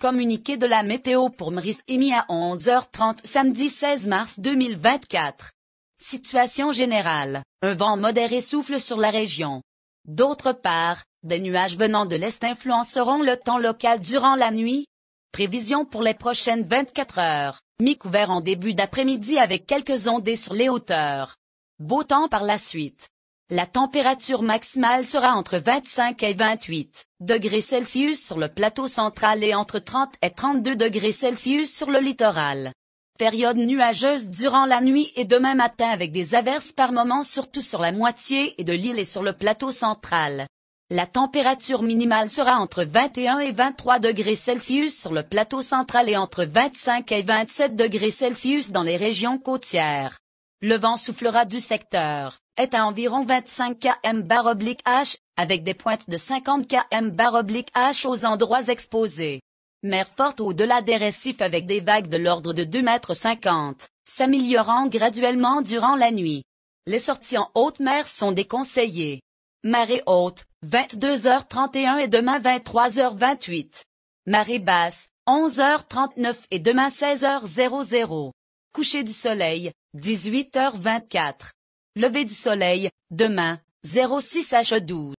Communiqué de la météo pour Mris émis à 11h30 samedi 16 mars 2024. Situation générale. Un vent modéré souffle sur la région. D'autre part, des nuages venant de l'est influenceront le temps local durant la nuit. Prévision pour les prochaines 24 heures. Mi-couvert en début d'après-midi avec quelques ondées sur les hauteurs. Beau temps par la suite. La température maximale sera entre 25 et 28 degrés Celsius sur le plateau central et entre 30 et 32 degrés Celsius sur le littoral. Période nuageuse durant la nuit et demain matin avec des averses par moments surtout sur la moitié et de l'île et sur le plateau central. La température minimale sera entre 21 et 23 degrés Celsius sur le plateau central et entre 25 et 27 degrés Celsius dans les régions côtières. Le vent soufflera du secteur est à environ 25 km baroblique H, avec des pointes de 50 km baroblique H aux endroits exposés. Mer forte au-delà des récifs avec des vagues de l'ordre de 2 mètres m, s'améliorant graduellement durant la nuit. Les sorties en haute mer sont déconseillées. Marée haute, 22h31 et demain 23h28. Marée basse, 11h39 et demain 16h00. Coucher du soleil, 18h24. Levé du soleil, demain, 06H12.